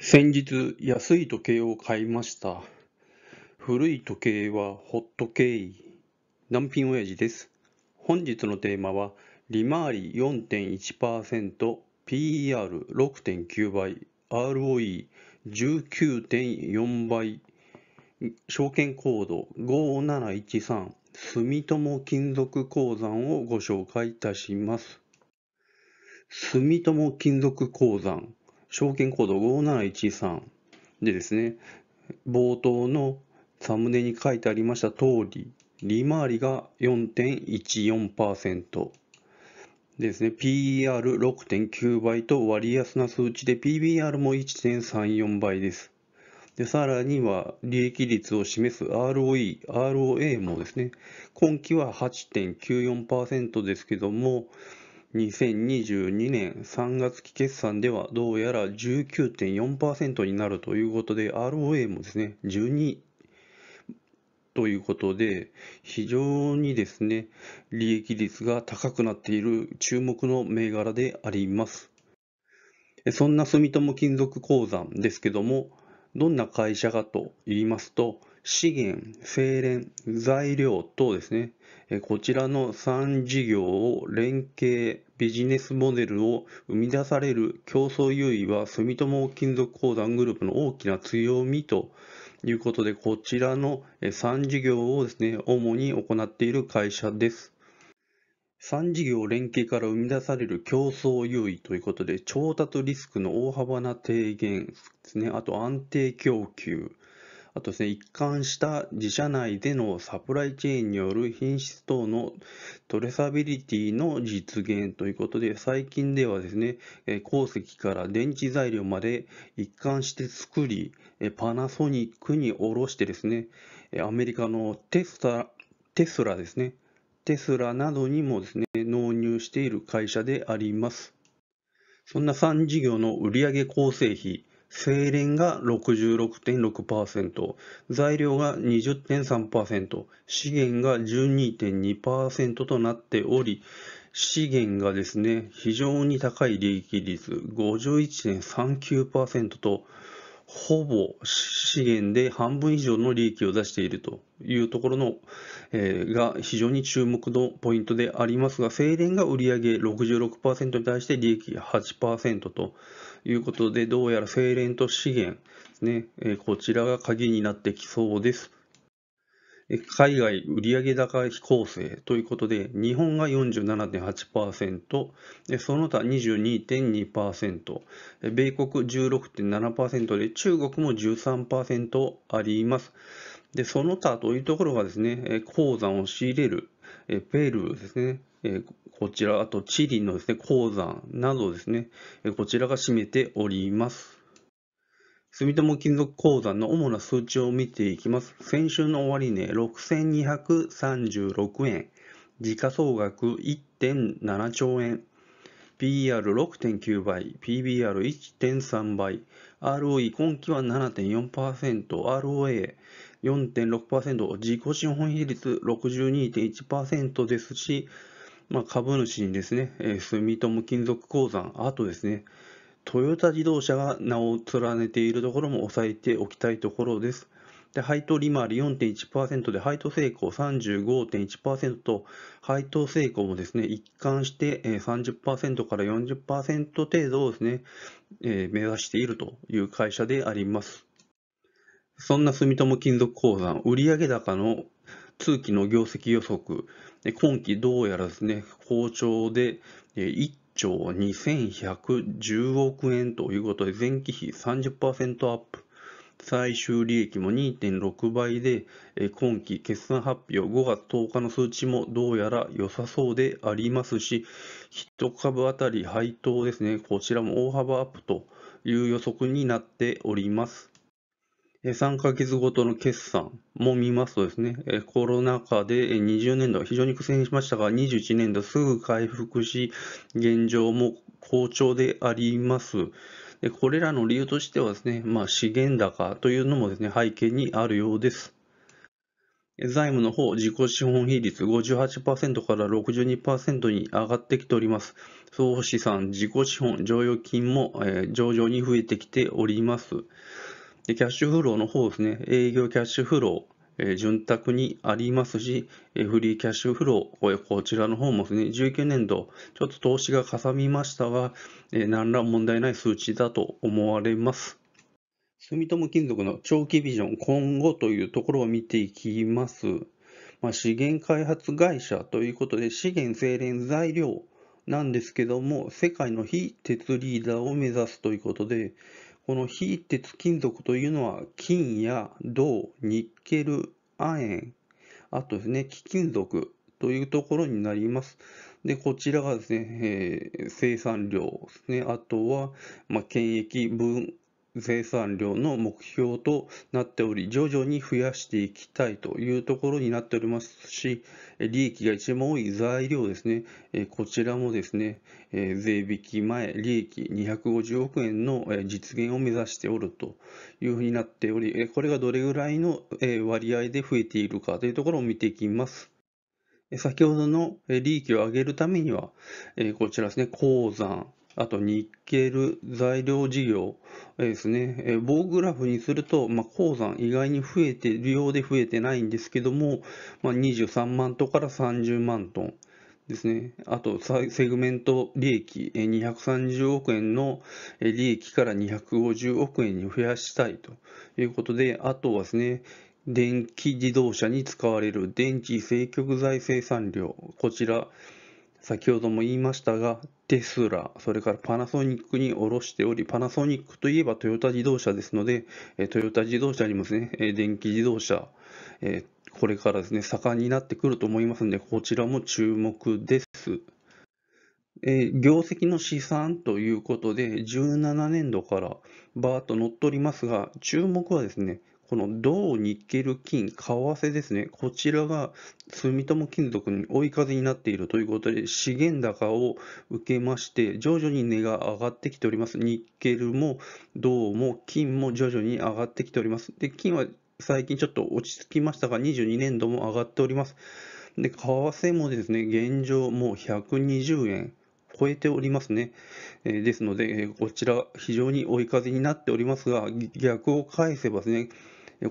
先日安い時計を買いました古い時計はホットケイ難品親父です本日のテーマは利回り 4.1%PER6.9 倍 ROE19.4 倍証券コード5713住友金属鉱山をご紹介いたします住友金属鉱山証券コード5713でですね、冒頭のサムネに書いてありました通り、利回りが4.14%ですね、PER6.9 倍と割安な数値で PBR も1.34倍です。でさらには利益率を示す ROE、ROA もですね、今期は8.94%ですけども、2022年3月期決算ではどうやら19.4%になるということで、ROA もですね、12ということで、非常にですね、利益率が高くなっている注目の銘柄であります。そんな住友金属鉱山ですけども、どんな会社かと言いますと、資源、精錬、材料等ですね、こちらの3事業を連携、ビジネスモデルを生み出される競争優位は住友金属鉱山グループの大きな強みということで、こちらの3事業をですね、主に行っている会社です。3事業連携から生み出される競争優位ということで、調達リスクの大幅な低減ですね、あと安定供給、あとですね、一貫した自社内でのサプライチェーンによる品質等のトレサビリティの実現ということで、最近ではですね、鉱石から電池材料まで一貫して作り、パナソニックに卸してですね、アメリカのテスラ、テスラですね、テスラなどにもですね、納入している会社であります。そんな3事業の売上構成比精錬が66.6%、材料が20.3%、資源が12.2%となっており、資源がですね、非常に高い利益率51.39%と、ほぼ資源で半分以上の利益を出しているというところの、えー、が非常に注目のポイントでありますが、精錬が売上66%に対して利益8%と、いうことで、どうやら精錬と資源ですね、えこちらが鍵になってきそうです。海外売上高非構成ということで、日本が47.8%、その他22.2%、米国16.7%で、中国も13%あります。で、その他というところがですね、鉱山を仕入れる、ペルーですね、こちら、あとチリのですね、鉱山などですね、こちらが占めております。住友金属鉱山の主な数値を見ていきます。先週の終値、ね、6236円、時価総額1.7兆円、PR6.9 倍、PBR1.3 倍、ROE 今期は7.4%、ROA4.6%、自己資本比率62.1%ですし、まあ、株主にですね、えー、住友金属鉱山、あとですね、トヨタ自動車が名を連ねているところも押さえておきたいところです。で配当利回り4.1%で配当成功35.1%と配当成功もですね一貫して30%から40%程度をですね、えー、目指しているという会社であります。そんな住友金属鉱山売上高の通期の業績予測、今期どうやらですね、好調で1兆2110億円ということで、前期比30%アップ。最終利益も2.6倍で、今期決算発表5月10日の数値もどうやら良さそうでありますし、1株当たり配当ですね、こちらも大幅アップという予測になっております。3ヶ月ごとの決算も見ますとですね、コロナ禍で20年度は非常に苦戦しましたが、21年度すぐ回復し、現状も好調であります。でこれらの理由としてはですね、まあ、資源高というのもですね、背景にあるようです。財務の方、自己資本比率58%から62%に上がってきております。総資産、自己資本、剰余金も、えー、上々に増えてきております。で、キャッシュフローの方ですね、営業キャッシュフロー、え潤沢にありますし、えフリーキャッシュフロー、これこちらの方もですね、19年度、ちょっと投資がかさみましたが、え何ら問題ない数値だと思われます。住友金属の長期ビジョン、今後というところを見ていきます。まあ、資源開発会社ということで、資源精錬材料なんですけども、世界の非鉄リーダーを目指すということで、この非鉄金属というのは金や銅、ニッケル、亜鉛、あとですね、貴金属というところになります。で、こちらがですね、えー、生産量ですね、あとは、まあ、検疫分生産量の目標となっており、徐々に増やしていきたいというところになっておりますし、利益が一番多い材料ですね、こちらもですね、税引き前利益250億円の実現を目指しておるというふうになっており、これがどれぐらいの割合で増えているかというところを見ていきます。先ほどの利益を上げるためには、こちらですね、鉱山、あとニッケル材料事業ですね、棒グラフにすると、まあ、鉱山意外に増えてるようで増えてないんですけども、まあ、23万トンから30万トンですね、あとセグメント利益230億円の利益から250億円に増やしたいということで、あとはですね、電気自動車に使われる電気正極材生産量、こちら、先ほども言いましたが、テスラ、それからパナソニックに卸しており、パナソニックといえばトヨタ自動車ですので、トヨタ自動車にもですね、電気自動車、これからですね、盛んになってくると思いますので、こちらも注目です。え業績の試算ということで、17年度からバーっと乗っておりますが、注目はですね、この銅、ニッケル、金、為替ですね、こちらが住友金属に追い風になっているということで、資源高を受けまして、徐々に値が上がってきております。ニッケルも銅も金も徐々に上がってきております。で、金は最近ちょっと落ち着きましたが、22年度も上がっております。で、為替もですね、現状もう120円。超えておりますね。えですので、こちら非常に追い風になっておりますが、逆を返せばですね、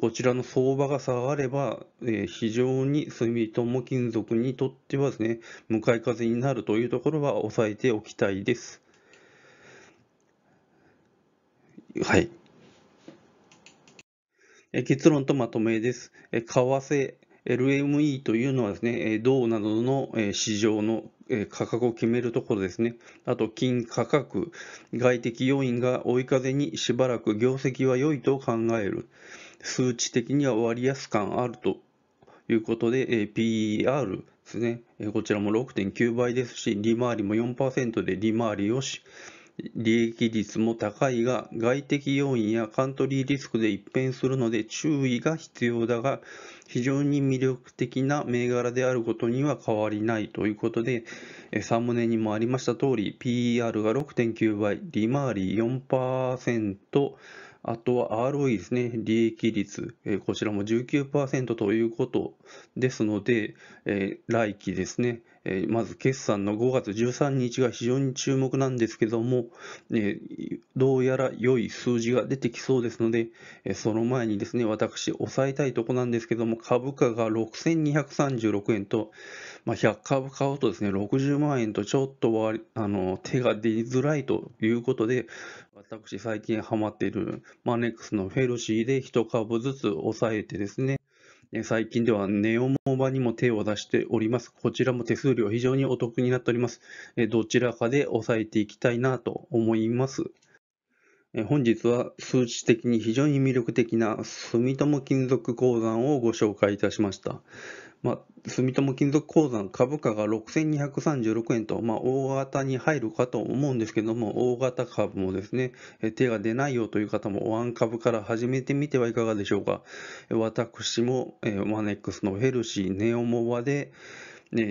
こちらの相場が下がれば、え非常に住友金属にとってはですね、向かい風になるというところは抑えておきたいです。はい。結論とまとめです。為替 LME というのはですね、銅などの市場の価格を決めるところですね。あと、金価格、外的要因が追い風にしばらく業績は良いと考える。数値的には割安感あるということで、えー、PER ですね、えー、こちらも6.9倍ですし、利回りも4%で利回りをし、利益率も高いが、外的要因やカントリーリスクで一変するので注意が必要だが、非常に魅力的な銘柄であることには変わりないということで、サムネにもありました通り、PER が6.9倍、利回り4%、あとは ROE ですね、利益率、こちらも19%ということですので、来期ですね、まず決算の5月13日が非常に注目なんですけども、どうやら良い数字が出てきそうですので、その前にですね、私、抑えたいとこなんですけども、株価が6236円と、まあ、100株買うとですね、60万円とちょっとあの手が出づらいということで、私最近ハマっているマネックスのフェルシーで1株ずつ抑えてですね、最近ではネオモバにも手を出しております。こちらも手数料非常にお得になっております。どちらかで抑えていきたいなと思います。本日は数値的に非常に魅力的な住友金属鉱山をご紹介いたしました。まあ、住友金属鉱山株価が6236円と、まあ、大型に入るかと思うんですけども、大型株もですね、手が出ないよという方も、ワン株から始めてみてはいかがでしょうか。私も、ワマネックスのヘルシー、ネオモバで、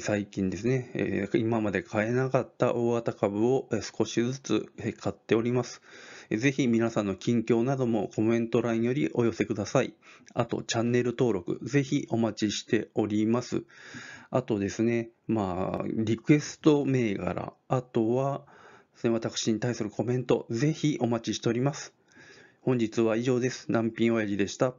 最近ですね、今まで買えなかった大型株を少しずつ買っております。ぜひ皆さんの近況などもコメント欄よりお寄せください。あと、チャンネル登録、ぜひお待ちしております。あとですね、まあ、リクエスト銘柄、あとは、私に対するコメント、ぜひお待ちしております。本日は以上です。難品親父でした。